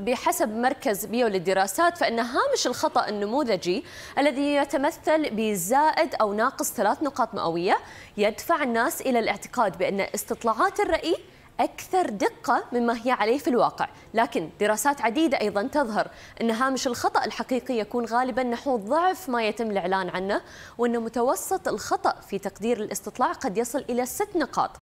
بحسب مركز بيو للدراسات فإن هامش الخطأ النموذجي الذي يتمثل بزائد أو ناقص ثلاث نقاط مئوية يدفع الناس إلى الاعتقاد بأن استطلاعات الرأي أكثر دقة مما هي عليه في الواقع لكن دراسات عديدة أيضا تظهر أن هامش الخطأ الحقيقي يكون غالبا نحو ضعف ما يتم الإعلان عنه وأن متوسط الخطأ في تقدير الاستطلاع قد يصل إلى ست نقاط